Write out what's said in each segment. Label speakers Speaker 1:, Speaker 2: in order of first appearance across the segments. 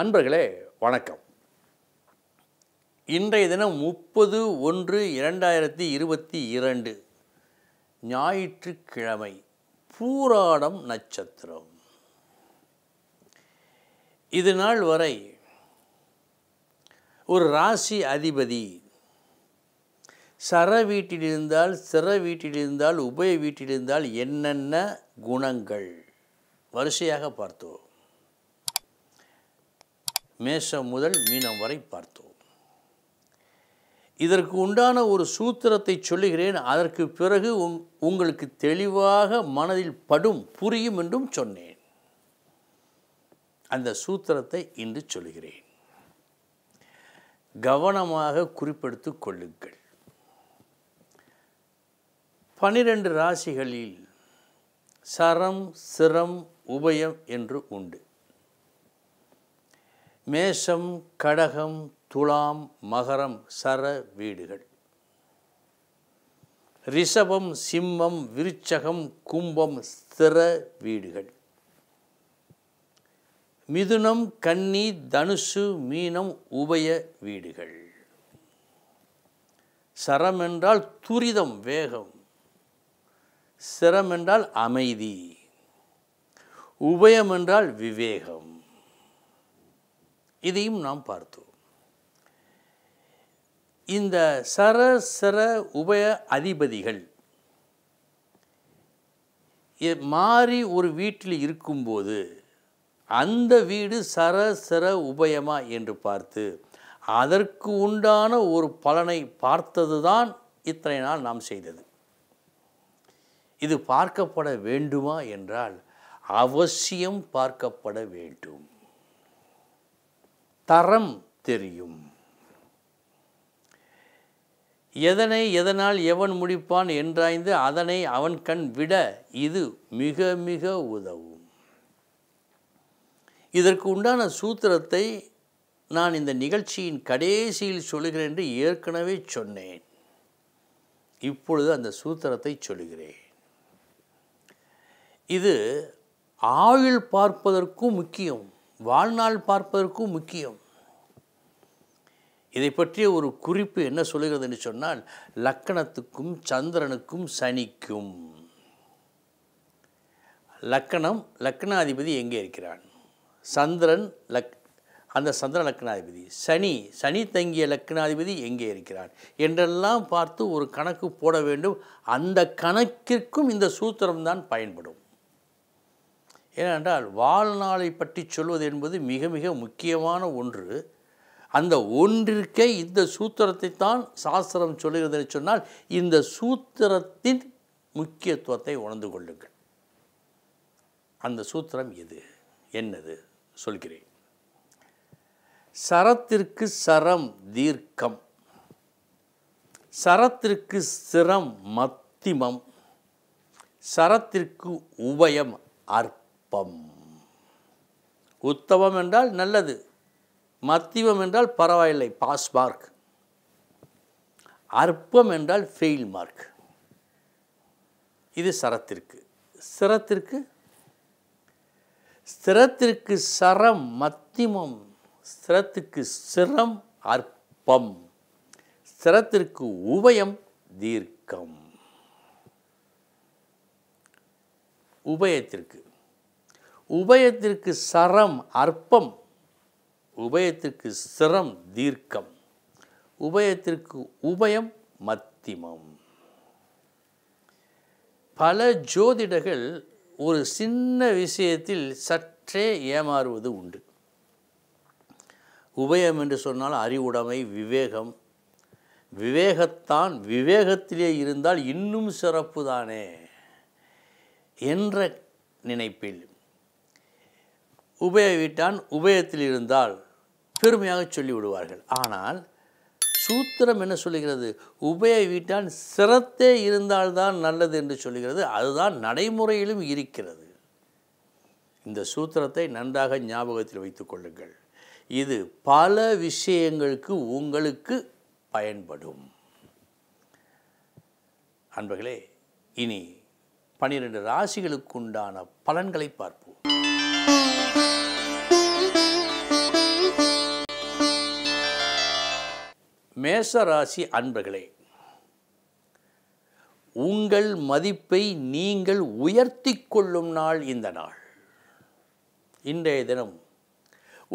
Speaker 1: அன்பர்களே வணக்கம் இன்றைய தினம் முப்பது ஒன்று இரண்டாயிரத்தி இருபத்தி இரண்டு ஞாயிற்றுக்கிழமை பூராடம் நட்சத்திரம் இது நாள் வரை ஒரு ராசி அதிபதி சர வீட்டிலிருந்தால் சிற வீட்டிலிருந்தால் உபய வீட்டிலிருந்தால் என்னென்ன குணங்கள் வரிசையாக பார்த்தோம் மேஷம் முதல் மீனம் வரை பார்த்தோம் இதற்கு உண்டான ஒரு சூத்திரத்தை சொல்லுகிறேன் அதற்கு பிறகு உங் உங்களுக்கு தெளிவாக மனதில் படும் புரியும் என்றும் சொன்னேன் அந்த சூத்திரத்தை இன்று சொல்கிறேன் கவனமாக குறிப்பெடுத்து கொள்ளுங்கள் பனிரெண்டு ராசிகளில் சரம் சிரம் உபயம் என்று உண்டு மேஷம் கடகம் துலாம் மகரம் சர வீடுகள் ரிஷபம் சிம்மம் விருச்சகம் கும்பம் ஸ்திர வீடுகள் மிதுனம் கன்னி தனுசு மீனம் உபய வீடுகள் சரம் என்றால் துரிதம் வேகம் சிரம் என்றால் அமைதி உபயம் என்றால் விவேகம் இதையும் நாம் பார்த்தோம் இந்த சர சர உபய அதிபதிகள் மாறி ஒரு வீட்டில் இருக்கும்போது அந்த வீடு சர சர உபயமா என்று பார்த்து அதற்கு உண்டான ஒரு பலனை பார்த்தது தான் இத்தனை நாள் நாம் செய்தது இது பார்க்கப்பட வேண்டுமா என்றால் அவசியம் பார்க்கப்பட வேண்டும் தரம் தெரியும் எதனை எதனால் எவன் முடிப்பான் என்றாய்ந்து அதனை அவன் கண் விட இது மிக மிக உதவும் இதற்கு உண்டான சூத்திரத்தை நான் இந்த நிகழ்ச்சியின் கடைசியில் சொல்கிறேன் என்று ஏற்கனவே சொன்னேன் இப்பொழுது அந்த சூத்திரத்தை சொல்கிறேன் இது ஆயுள் பார்ப்பதற்கும் முக்கியம் வாழ்நாள் பார்ப்பதற்கும் முக்கியம் இதை பற்றிய ஒரு குறிப்பு என்ன சொல்லுகிறதுன்னு சொன்னால் லக்கணத்துக்கும் சந்திரனுக்கும் சனிக்கும் லக்கணம் லக்னாதிபதி எங்கே இருக்கிறான் சந்திரன் லக் அந்த சந்திர லக்னாதிபதி சனி சனி தங்கிய லக்னாதிபதி எங்கே இருக்கிறான் என்றெல்லாம் பார்த்து ஒரு கணக்கு போட வேண்டும் அந்த கணக்கிற்கும் இந்த சூத்திரம்தான் பயன்படும் ஏனென்றால் வாழ்நாளை பற்றி சொல்வது என்பது மிக மிக முக்கியமான ஒன்று அந்த ஒன்றிற்கே இந்த சூத்திரத்தை தான் சாஸ்திரம் சொல்கிறது சொன்னால் இந்த சூத்திரத்தின் முக்கியத்துவத்தை உணர்ந்து கொள்ளுங்கள் அந்த சூத்திரம் எது என்னது சொல்கிறேன் சரத்திற்கு சரம் தீர்க்கம் சரத்திற்கு சிரம் மத்திமம் சரத்திற்கு உபயம் அற்பம் உத்தவம் என்றால் நல்லது மத்தியம் என்றால் பரவாயில்லை பாஸ் மார்க் அற்பம் என்றால் ஃபெயில் மார்க் இது சரத்திற்கு சிரத்திற்கு ஸ்திரத்திற்கு சரம் மத்திமம் ஸ்திரத்துக்கு சிரம் அற்பம் ஸ்திரத்திற்கு உபயம் தீர்க்கம் உபயத்திற்கு உபயத்திற்கு சரம் அற்பம் உபயத்திற்கு சிரம் தீர்க்கம் உபயத்திற்கு உபயம் மத்திமம் பல ஜோதிடர்கள் ஒரு சின்ன விஷயத்தில் சற்றே ஏமாறுவது உண்டு உபயம் என்று சொன்னால் அறிவுடைமை விவேகம் விவேகத்தான் விவேகத்திலே இருந்தால் இன்னும் சிறப்பு தானே என்ற நினைப்பில் உபய வீட்டான் உபயத்தில் இருந்தால் பெருமையாக சொல்லிவிடுவார்கள் ஆனால் சூத்திரம் என்ன சொல்லுகிறது உபய வீட்டான் சிரத்தே இருந்தால்தான் நல்லது என்று சொல்லுகிறது அதுதான் நடைமுறையிலும் இருக்கிறது இந்த சூத்திரத்தை நன்றாக ஞாபகத்தில் வைத்து கொள்ளுங்கள் இது பல விஷயங்களுக்கு உங்களுக்கு பயன்படும் அன்பர்களே இனி பனிரெண்டு ராசிகளுக்கு உண்டான பலன்களை பார்ப்போம் மேசராசி அன்பர்களே உங்கள் மதிப்பை நீங்கள் உயர்த்தி கொள்ளும் நாள் இந்த நாள் இன்றைய தினம்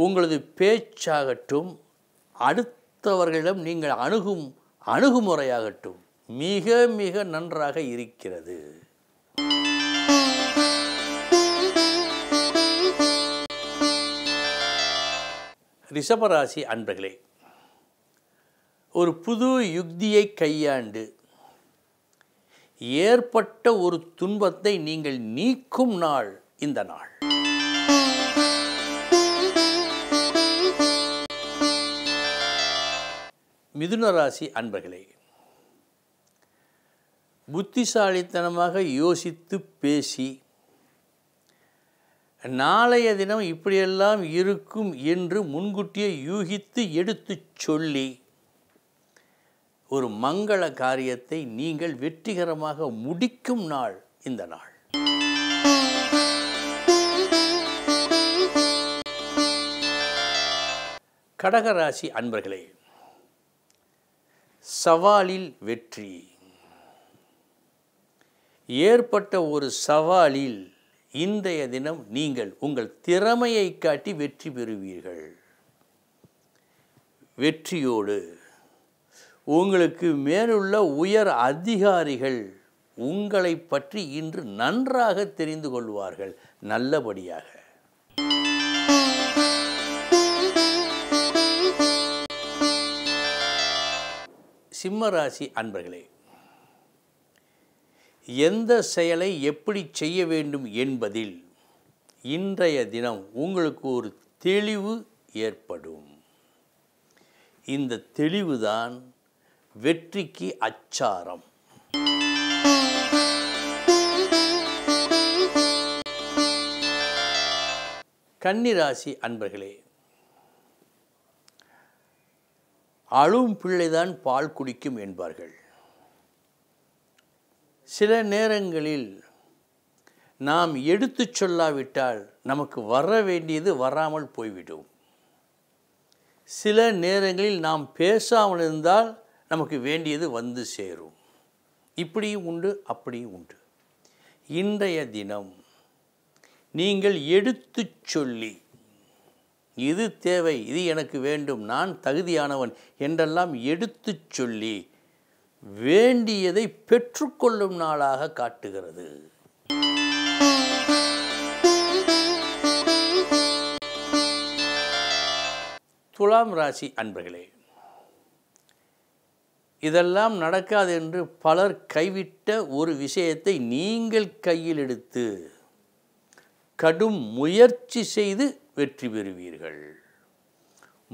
Speaker 1: உங்களது பேச்சாகட்டும் அடுத்தவர்களிடம் நீங்கள் அணுகும் அணுகுமுறையாகட்டும் மிக மிக நன்றாக இருக்கிறது ரிஷபராசி அன்பர்களே ஒரு புது யுக்தியை கையாண்டு ஏற்பட்ட ஒரு துன்பத்தை நீங்கள் நீக்கும் நாள் இந்த நாள் மிதுனராசி அன்பர்களே புத்திசாலித்தனமாக யோசித்து பேசி நாளைய தினம் இப்படியெல்லாம் இருக்கும் என்று முன்கூட்டியே யூகித்து எடுத்து சொல்லி ஒரு மங்கள காரியத்தை நீங்கள் வெற்றிகரமாக முடிக்கும் நாள் இந்த நாள் கடகராசி அன்பர்களே சவாலில் வெற்றி ஏற்பட்ட ஒரு சவாலில் இன்றைய தினம் நீங்கள் உங்கள் திறமையை காட்டி வெற்றி பெறுவீர்கள் வெற்றியோடு உங்களுக்கு மேலுள்ள உயர் அதிகாரிகள் உங்களை பற்றி இன்று நன்றாக தெரிந்து கொள்வார்கள் நல்லபடியாக சிம்மராசி அன்பர்களே எந்த செயலை எப்படி செய்ய வேண்டும் என்பதில் இன்றைய தினம் உங்களுக்கு ஒரு தெளிவு ஏற்படும் இந்த தெளிவுதான் வெற்றிக்கு அச்சாரம் கன்னிராசி அன்பர்களே அழும் பிள்ளைதான் பால் குடிக்கும் என்பார்கள் சில நேரங்களில் நாம் எடுத்து சொல்லாவிட்டால் நமக்கு வர வேண்டியது வராமல் போய்விடும் சில நேரங்களில் நாம் பேசாமல் இருந்தால் நமக்கு வேண்டியது வந்து சேரும் இப்படியும் உண்டு அப்படியும் உண்டு இன்றைய தினம் நீங்கள் எடுத்து சொல்லி இது தேவை இது எனக்கு வேண்டும் நான் தகுதியானவன் என்றெல்லாம் எடுத்து சொல்லி வேண்டியதை பெற்றுக்கொள்ளும் நாளாக காட்டுகிறது துலாம் ராசி அன்பர்களே இதெல்லாம் நடக்காது என்று பலர் கைவிட்ட ஒரு விஷயத்தை நீங்கள் கையில் எடுத்து கடும் முயற்சி செய்து வெற்றி பெறுவீர்கள்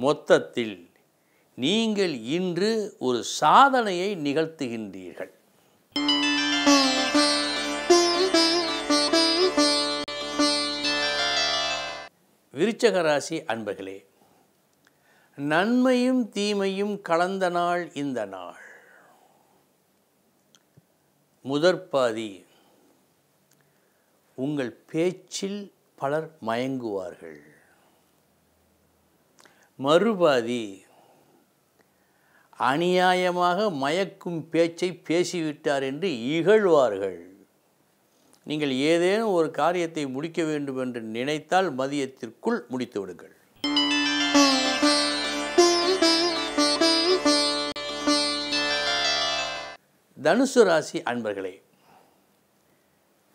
Speaker 1: மொத்தத்தில் நீங்கள் இன்று ஒரு சாதனையை நிகழ்த்துகின்றீர்கள் விருச்சக ராசி அன்பர்களே நன்மையும் தீமையும் கலந்த நாள் இந்த நாள் முதற்பாதி உங்கள் பேச்சில் பலர் மயங்குவார்கள் மறுபாதி அநியாயமாக மயக்கும் பேச்சை பேசிவிட்டார் என்று இகழ்வார்கள் நீங்கள் ஏதேனும் ஒரு காரியத்தை முடிக்க வேண்டும் என்று நினைத்தால் மதியத்திற்குள் முடித்துவிடுங்கள் தனுசு ராசி அன்பர்களே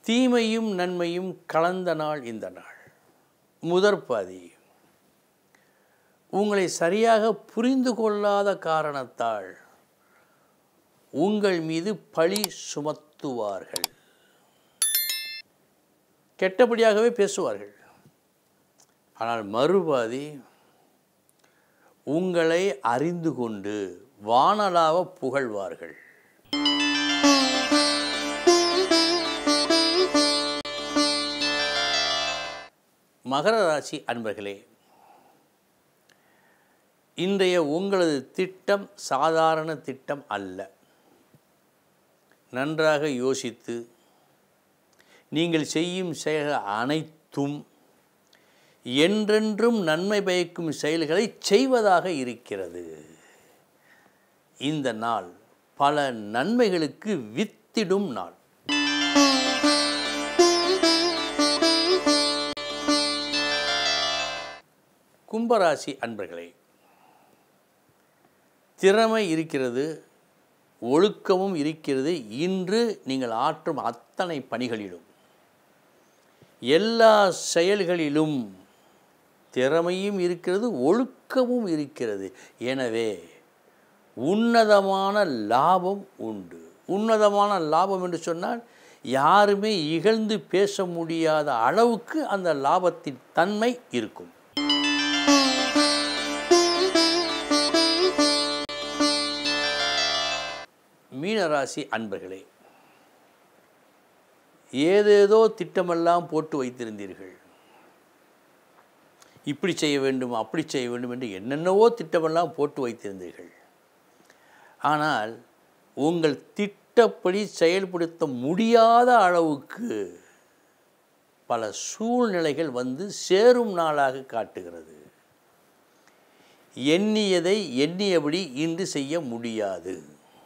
Speaker 1: தீமையும் நன்மையும் கலந்த நாள் இந்த நாள் முதற் பாதி உங்களை சரியாக புரிந்து கொள்ளாத காரணத்தால் உங்கள் மீது பழி சுமத்துவார்கள் கெட்டபடியாகவே பேசுவார்கள் ஆனால் மறுபாதி உங்களை அறிந்து கொண்டு வானலாக புகழ்வார்கள் மகர ராசி அன்பர்களே இன்றைய உங்களது திட்டம் சாதாரண திட்டம் அல்ல நன்றாக யோசித்து நீங்கள் செய்யும் செயல்கள் அனைத்தும் என்றென்றும் நன்மை பயக்கும் செயல்களை செய்வதாக இருக்கிறது இந்த நாள் பல நன்மைகளுக்கு வித்திடும் நாள் கும்பராசி அன்பர்களே திறமை இருக்கிறது ஒழுக்கமும் இருக்கிறது இன்று நீங்கள் ஆற்றும் அத்தனை பணிகளிலும் எல்லா செயல்களிலும் திறமையும் இருக்கிறது ஒழுக்கமும் இருக்கிறது எனவே உன்னதமான லாபம் உண்டு உன்னதமான லாபம் என்று சொன்னால் யாருமே இகழ்ந்து பேச முடியாத அளவுக்கு அந்த லாபத்தின் தன்மை இருக்கும் மீனராசி அன்பர்களே ஏதேதோ திட்டமெல்லாம் போட்டு வைத்திருந்தீர்கள் இப்படி செய்ய வேண்டும் அப்படி செய்ய வேண்டும் என்று என்னென்னவோ திட்டமெல்லாம் போட்டு வைத்திருந்தீர்கள் ஆனால் உங்கள் திட்டப்படி செயல்படுத்த முடியாத அளவுக்கு பல சூழ்நிலைகள் வந்து சேரும் நாளாக காட்டுகிறது எண்ணியதை எண்ணியபடி இன்று செய்ய முடியாது